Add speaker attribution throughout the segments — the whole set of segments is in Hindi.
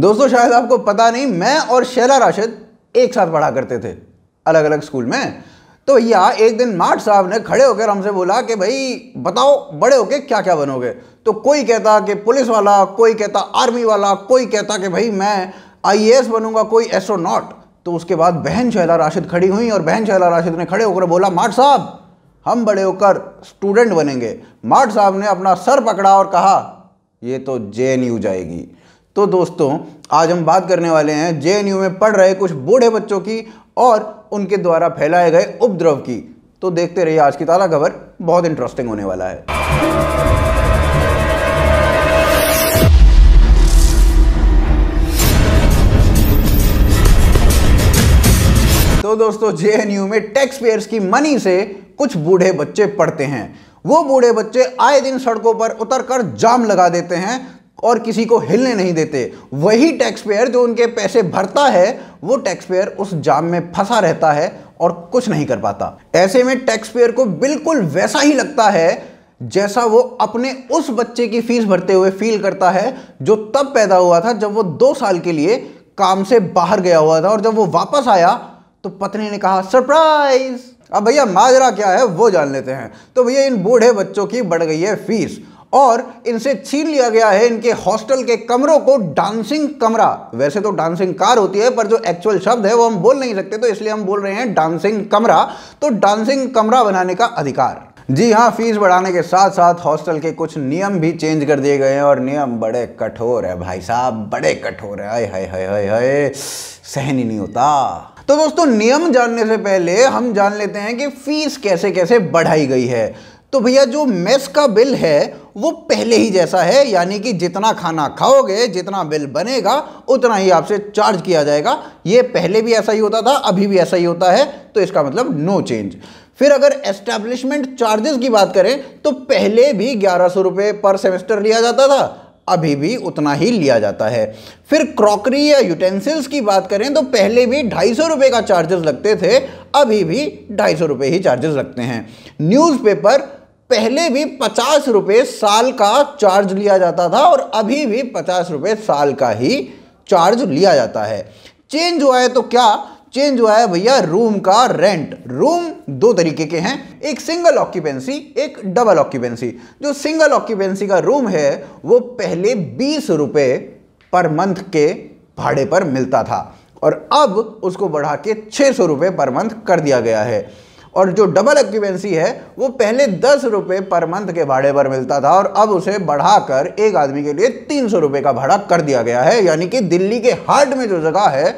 Speaker 1: दोस्तों शायद आपको पता नहीं मैं और शैला राशिद एक साथ पढ़ा करते थे अलग अलग स्कूल में तो भैया एक दिन माठ साहब ने खड़े होकर हमसे बोला कि भाई बताओ बड़े होके क्या क्या बनोगे तो कोई कहता कि पुलिस वाला कोई कहता आर्मी वाला कोई कहता कि भाई मैं आईएएस बनूंगा कोई एस्ट्रोनॉट तो उसके बाद बहन शैला राशिद खड़ी हुई और बहन शैला राशिद ने खड़े होकर बोला माठ साहब हम बड़े होकर स्टूडेंट बनेंगे माठ साहब ने अपना सर पकड़ा और कहा ये तो जे जाएगी तो दोस्तों आज हम बात करने वाले हैं जे में पढ़ रहे कुछ बूढ़े बच्चों की और उनके द्वारा फैलाए गए उपद्रव की तो देखते रहिए आज की ताला खबर बहुत इंटरेस्टिंग होने वाला है तो दोस्तों जे में टैक्स पेयर्स की मनी से कुछ बूढ़े बच्चे पढ़ते हैं वो बूढ़े बच्चे आए दिन सड़कों पर उतर कर जाम लगा देते हैं और किसी को हिलने नहीं देते वही टैक्स पेयर जो उनके पैसे भरता है वो टैक्स पेयर उस जाम में फंसा रहता है और कुछ नहीं कर पाता ऐसे में टैक्स पेयर को बिल्कुल वैसा ही लगता है जैसा वो अपने उस बच्चे की फीस भरते हुए फील करता है जो तब पैदा हुआ था जब वो दो साल के लिए काम से बाहर गया हुआ था और जब वो वापस आया तो पत्नी ने कहा सरप्राइज अब भैया माजरा क्या है वो जान लेते हैं तो भैया इन बूढ़े बच्चों की बढ़ गई है फीस और इनसे छीन लिया गया है इनके हॉस्टल के कमरों को डांसिंग कमरा वैसे तो डांसिंग कार होती है पर जो एक्चुअल शब्द है वो हम बोल नहीं सकते तो इसलिए हम बोल रहे हैं डांसिंग कमरा तो डांसिंग कमरा बनाने का अधिकार जी हाँ फीस बढ़ाने के साथ साथ हॉस्टल के कुछ नियम भी चेंज कर दिए गए हैं और नियम बड़े कठोर है भाई साहब बड़े कठोर है हाय हाय हाय हाय सहन ही नहीं होता तो दोस्तों नियम जानने से पहले हम जान लेते हैं कि फीस कैसे कैसे बढ़ाई गई है तो भैया जो मेस का बिल है वो पहले ही जैसा है यानी कि जितना खाना खाओगे जितना बिल बनेगा उतना ही आपसे चार्ज किया जाएगा ये पहले भी ऐसा ही होता था अभी भी ऐसा ही होता है तो इसका मतलब नो चेंज फिर अगर एस्टेब्लिशमेंट चार्जेस की बात करें तो पहले भी ग्यारह सौ रुपये पर सेमेस्टर लिया जाता था अभी भी उतना ही लिया जाता है फिर क्रॉकरी या यूटेंसिल्स की बात करें तो पहले भी ढाई सौ रुपये का चार्जेस लगते थे अभी भी ढाई सौ रुपये ही चार्जेस लगते हैं न्यूज़पेपर पहले भी पचास रुपये साल का चार्ज लिया जाता था और अभी भी पचास रुपये साल का ही चार्ज लिया जाता है चेंज हुआ है तो क्या चेंज हुआ है भैया रूम का रेंट रूम दो तरीके के हैं एक सिंगल ऑक्यूपेंसी एक डबल ऑक्यूपेंसी जो सिंगल ऑक्यूपेंसी का रूम है वो पहले बीस रुपये पर मंथ के भाड़े पर मिलता था और अब उसको बढ़ा के छः सौ रुपये पर मंथ कर दिया गया है और जो डबल एक्यूबेंसी है वो पहले दस रुपये पर मंथ के भाड़े पर मिलता था और अब उसे बढ़ाकर एक आदमी के लिए तीन सौ रुपये का भाड़ा कर दिया गया है यानी कि दिल्ली के हार्ट में जो जगह है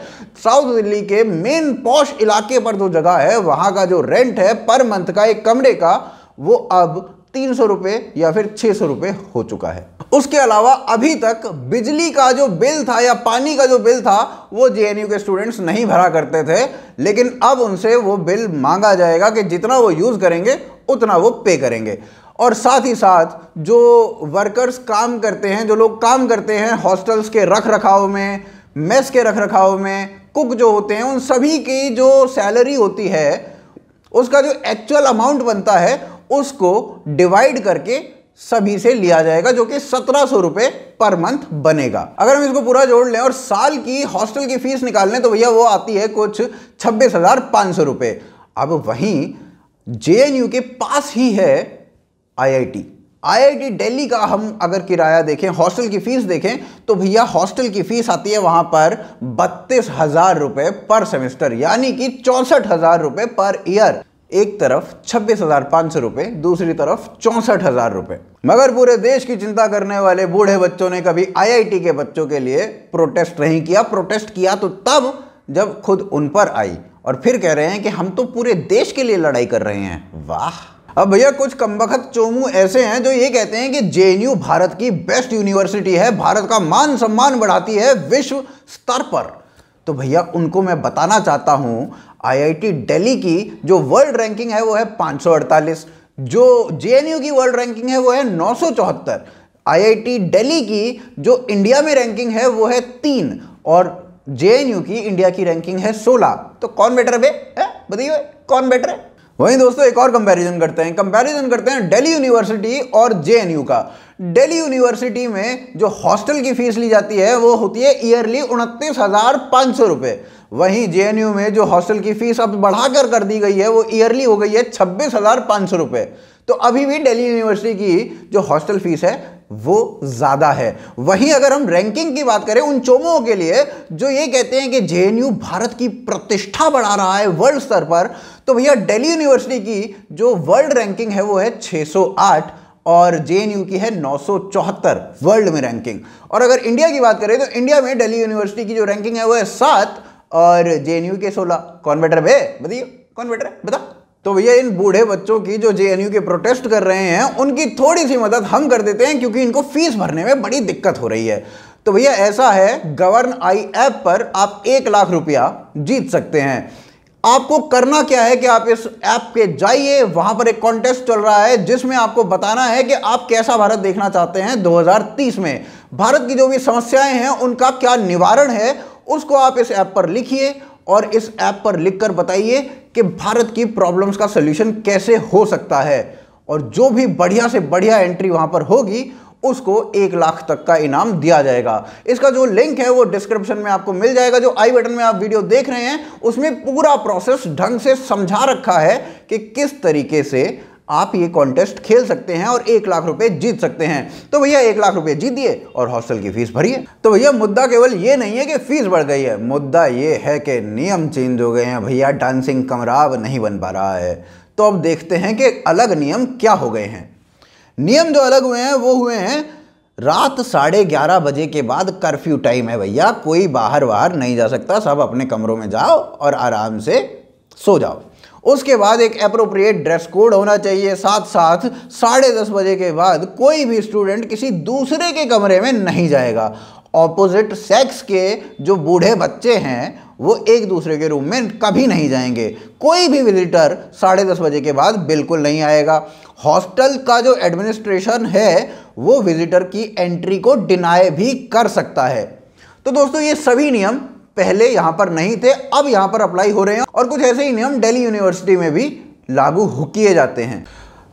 Speaker 1: साउथ दिल्ली के मेन पॉश इलाके पर जो जगह है वहाँ का जो रेंट है पर मंथ का एक कमरे का वो अब तीन सौ रुपये या फिर छः सौ रुपये हो चुका है उसके अलावा अभी तक बिजली का जो बिल था या पानी का जो बिल था वो जे के स्टूडेंट्स नहीं भरा करते थे लेकिन अब उनसे वो बिल मांगा जाएगा कि जितना वो यूज़ करेंगे उतना वो पे करेंगे और साथ ही साथ जो वर्कर्स काम करते हैं जो लोग काम करते हैं हॉस्टल्स के रख रखाव में मेस के रख रखाव में कुक जो होते हैं उन सभी की जो सैलरी होती है उसका जो एक्चुअल अमाउंट बनता है उसको डिवाइड करके सभी से लिया जाएगा जो कि सत्रह सौ रुपए पर मंथ बनेगा अगर हम इसको पूरा जोड़ लें और साल की हॉस्टल की फीस निकाल लें तो भैया वो आती है कुछ छब्बीस हजार पांच सौ रुपए अब वहीं जे के पास ही है आईआईटी आईआईटी दिल्ली का हम अगर किराया देखें हॉस्टल की फीस देखें तो भैया हॉस्टल की फीस आती है वहां पर बत्तीस हज़ार रुपए पर सेमेस्टर यानी कि चौसठ हज़ार रुपए पर ईयर एक तरफ छब्बीस हजार पाँच सौ रुपये दूसरी तरफ चौंसठ हजार रुपए मगर पूरे देश की चिंता करने वाले बूढ़े बच्चों ने कभी आईआईटी के बच्चों के लिए प्रोटेस्ट नहीं किया प्रोटेस्ट किया तो तब जब खुद उन पर आई और फिर कह रहे हैं कि हम तो पूरे देश के लिए लड़ाई कर रहे हैं वाह अब भैया कुछ कमबखत चोमू ऐसे हैं जो ये कहते हैं कि जे भारत की बेस्ट यूनिवर्सिटी है भारत का मान सम्मान बढ़ाती है विश्व स्तर पर तो भैया उनको मैं बताना चाहता हूं आईआईटी दिल्ली की जो वर्ल्ड रैंकिंग है वो है 548 जो जेएनयू की वर्ल्ड रैंकिंग है वो है नौ आईआईटी दिल्ली की जो इंडिया में रैंकिंग है वो है तीन और जेएनयू की इंडिया की रैंकिंग है सोलह तो कौन बेटर बे है बताइए कौन बेटर है वहीं दोस्तों एक और कंपैरिजन करते हैं कंपैरिजन करते हैं दिल्ली यूनिवर्सिटी और जेएनयू का दिल्ली यूनिवर्सिटी में जो हॉस्टल की फीस ली जाती है वो होती है ईयरली उनतीस हज़ार पाँच सौ रुपये वहीं जे में जो हॉस्टल की फीस अब बढ़ाकर कर दी गई है वो ईयरली हो गई है छब्बीस हज़ार पाँच सौ रुपये तो अभी भी दिल्ली यूनिवर्सिटी की जो हॉस्टल फीस है वो ज़्यादा है वहीं अगर हम रैंकिंग की बात करें उन चोमों के लिए जो ये कहते हैं कि जे भारत की प्रतिष्ठा बढ़ा रहा है वर्ल्ड स्तर पर तो भैया दिल्ली यूनिवर्सिटी की जो वर्ल्ड रैंकिंग है वो है 608 और जे की है नौ वर्ल्ड में रैंकिंग और अगर इंडिया की बात करें तो इंडिया में दिल्ली यूनिवर्सिटी की जो रैंकिंग है वो है सात और जे के सोलह कौन बेटर है बताइए कौन बेटर है बता तो भैया इन बूढ़े बच्चों की जो जे के प्रोटेस्ट कर रहे हैं उनकी थोड़ी सी मदद हम कर देते हैं क्योंकि इनको फीस भरने में बड़ी दिक्कत हो रही है तो भैया ऐसा है गवर्न आई ऐप पर आप एक लाख रुपया जीत सकते हैं आपको करना क्या है कि आप इस ऐप के जाइए वहां पर एक कॉन्टेस्ट चल रहा है जिसमें आपको बताना है कि आप कैसा भारत देखना चाहते हैं 2030 में भारत की जो भी समस्याएं हैं उनका क्या निवारण है उसको आप इस ऐप पर लिखिए और इस ऐप पर लिखकर बताइए कि भारत की प्रॉब्लम्स का सलूशन कैसे हो सकता है और जो भी बढ़िया से बढ़िया एंट्री वहाँ पर होगी उसको एक लाख तक का इनाम दिया जाएगा इसका जो लिंक है वो डिस्क्रिप्शन में आपको मिल जाएगा जो आई बटन में आप वीडियो देख रहे हैं उसमें पूरा प्रोसेस ढंग से समझा रखा है कि किस तरीके से आप ये कॉन्टेस्ट खेल सकते हैं और एक लाख रुपए जीत सकते हैं तो भैया एक लाख रुपए जीत दिए और हॉस्टल की फीस भरिए तो भैया मुद्दा केवल ये नहीं है कि फीस बढ़ गई है मुद्दा ये है कि नियम चेंज हो गए हैं भैया डांसिंग अब नहीं बन पा रहा है तो अब देखते हैं कि अलग नियम क्या हो गए हैं नियम जो अलग हुए हैं वो हुए हैं रात साढ़े ग्यारह बजे के बाद कर्फ्यू टाइम है भैया कोई बाहर बाहर नहीं जा सकता सब अपने कमरों में जाओ और आराम से सो जाओ उसके बाद एक अप्रोप्रिएट ड्रेस कोड होना चाहिए साथ साथ साढ़े दस बजे के बाद कोई भी स्टूडेंट किसी दूसरे के कमरे में नहीं जाएगा ऑपोजिट सेक्स के जो बूढ़े बच्चे हैं वो एक दूसरे के रूम में कभी नहीं जाएंगे कोई भी विजिटर साढ़े दस बजे के बाद बिल्कुल नहीं आएगा हॉस्टल का जो एडमिनिस्ट्रेशन है वो विजिटर की एंट्री को डिनाई भी कर सकता है तो दोस्तों ये सभी नियम पहले यहां पर नहीं थे अब यहाँ पर अप्लाई हो रहे हैं और कुछ ऐसे ही नियम दिल्ली यूनिवर्सिटी में भी लागू किए जाते हैं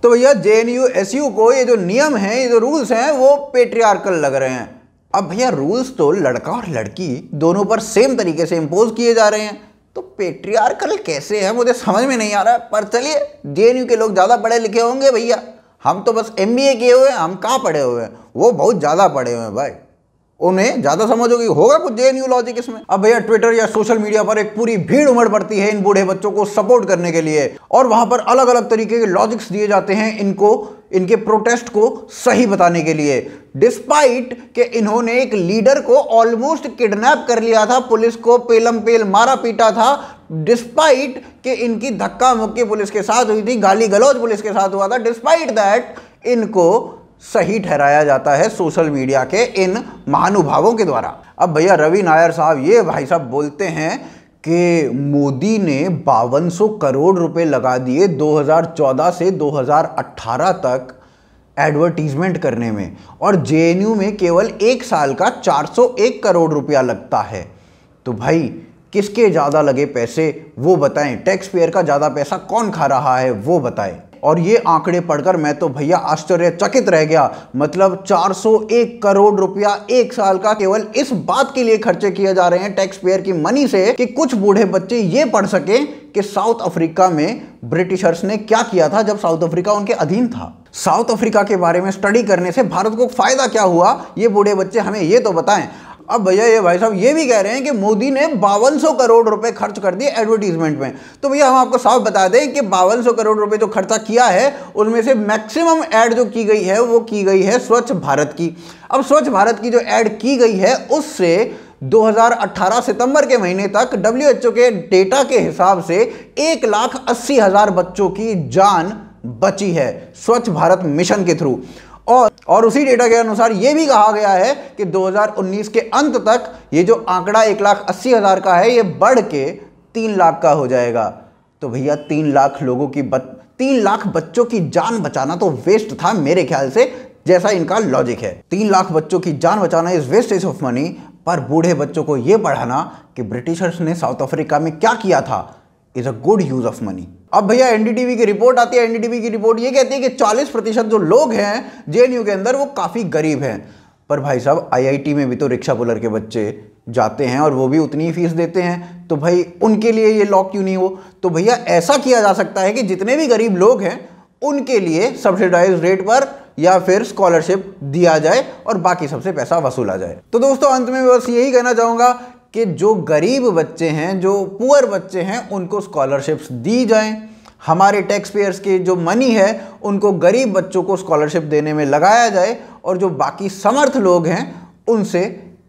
Speaker 1: तो भैया J N U S U को ये जो नियम है ये जो रूल्स हैं वो पेट्रियार्कल लग रहे हैं अब भैया रूल्स तो लड़का और लड़की दोनों पर सेम तरीके से इम्पोज किए जा रहे हैं तो पेट्रियार्कल कैसे है मुझे समझ में नहीं आ रहा है पर चलिए जे के लोग ज़्यादा पढ़े लिखे होंगे भैया हम तो बस एम किए हुए हैं हम कहाँ पढ़े हुए हैं वो बहुत ज़्यादा पढ़े हुए हैं भाई उन्हें ज़्यादा समझ होगी होगा कुछ जे न्यू लॉजिक इसमें अब भैया ट्विटर या सोशल मीडिया पर एक पूरी भीड़ उमड़ पड़ती है इन बूढ़े बच्चों को सपोर्ट करने के लिए और वहां पर अलग अलग तरीके के लॉजिक्स दिए जाते हैं इनको इनके प्रोटेस्ट को सही बताने के लिए डिस्पाइट के इन्होंने एक लीडर को ऑलमोस्ट किडनैप कर लिया था पुलिस को पेलम पेल मारा पीटा था डिस्पाइट के इनकी धक्का मुक्की पुलिस के साथ हुई थी गाली गलौज पुलिस के साथ हुआ था डिस्पाइट दैट इनको सही ठहराया जाता है सोशल मीडिया के इन महानुभावों के द्वारा अब भैया रवि नायर साहब ये भाई साहब बोलते हैं कि मोदी ने बावन करोड़ रुपए लगा दिए 2014 से 2018 तक एडवर्टीजमेंट करने में और जे में केवल एक साल का 401 करोड़ रुपया लगता है तो भाई किसके ज़्यादा लगे पैसे वो बताएं टैक्स पेयर का ज़्यादा पैसा कौन खा रहा है वो बताएं और ये आंकड़े पढ़कर मैं तो भैया आश्चर्यचकित रह गया मतलब 401 करोड़ रुपया एक साल का केवल इस बात के लिए खर्चे किए जा रहे हैं टैक्स पेयर की मनी से कि कुछ बूढ़े बच्चे ये पढ़ सके कि साउथ अफ्रीका में ब्रिटिशर्स ने क्या किया था जब साउथ अफ्रीका उनके अधीन था साउथ अफ्रीका के बारे में स्टडी करने से भारत को फायदा क्या हुआ ये बूढ़े बच्चे हमें ये तो बताएं अब भैया ये भाई साहब ये भी कह रहे हैं कि मोदी ने बावन करोड़ रुपए खर्च कर दिए एडवर्टीजमेंट में तो भैया हम आपको साफ बता दें कि बावन करोड़ रुपए जो खर्चा किया है उनमें से मैक्सिमम ऐड जो की गई है वो की गई है स्वच्छ भारत की अब स्वच्छ भारत की जो ऐड की गई है उससे 2018 सितंबर के महीने तक डब्ल्यू के डेटा के हिसाब से एक लाख अस्सी हज़ार बच्चों की जान बची है स्वच्छ भारत मिशन के थ्रू और और उसी डेटा के अनुसार ये भी कहा गया है कि 2019 के अंत तक ये जो आंकड़ा एक लाख अस्सी हज़ार का है ये बढ़ के तीन लाख का हो जाएगा तो भैया तीन लाख लोगों की बच तीन लाख बच्चों की जान बचाना तो वेस्ट था मेरे ख्याल से जैसा इनका लॉजिक है तीन लाख बच्चों की जान बचाना इज वेस्टेज ऑफ मनी पर बूढ़े बच्चों को ये पढ़ाना कि ब्रिटिशर्स ने साउथ अफ्रीका में क्या किया था is a good use of money अब भैया एनडीटीवी की रिपोर्ट आती है एनडीटीवी की रिपोर्ट ये कहती है कि 40 प्रतिशत जो लोग हैं जे के अंदर वो काफ़ी गरीब हैं पर भाई साहब आईआईटी में भी तो रिक्शा पुलर के बच्चे जाते हैं और वो भी उतनी ही फीस देते हैं तो भाई उनके लिए ये लॉ क्यों नहीं हो तो भैया ऐसा किया जा सकता है कि जितने भी गरीब लोग हैं उनके लिए सब्सिडाइज रेट पर या फिर स्कॉलरशिप दिया जाए और बाकी सबसे पैसा वसूला जाए तो दोस्तों अंत में बस यही कहना चाहूँगा कि जो गरीब बच्चे हैं जो पुअर बच्चे हैं उनको स्कॉलरशिप्स दी जाएं हमारे टैक्स पेयर्स की जो मनी है उनको गरीब बच्चों को स्कॉलरशिप देने में लगाया जाए और जो बाकी समर्थ लोग हैं उनसे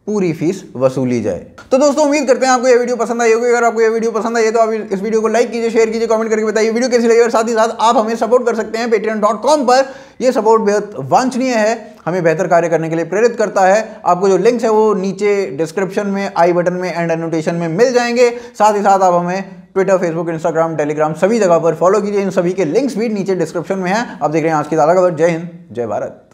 Speaker 1: पूरी फीस वसूली जाए तो दोस्तों उम्मीद करते हैं आपको ये वीडियो पसंद आई होगी अगर आपको ये वीडियो पसंद आई है तो आप इस वीडियो को लाइक कीजिए शेयर कीजिए कमेंट करके बताइए वीडियो कैसी लगी और साथ ही साथ आप हमें सपोर्ट कर सकते हैं पेटीएम पर यह सपोर्ट बेहद वांछनीय है हमें बेहतर कार्य करने के लिए प्रेरित करता है आपको जो लिंक्स है वो नीचे डिस्क्रिप्शन में आई बटन में एंड एनोटेशन में मिल जाएंगे साथ ही साथ आप हमें ट्विटर फेसबुक इंस्टाग्राम टेलीग्राम सभी जगह पर फॉलो कीजिए इन सभी के लिंक्स भी नीचे डिस्क्रिप्शन में हैं आप देख रहे हैं आज की ज़्यादा खबर जय हिंद जय भारत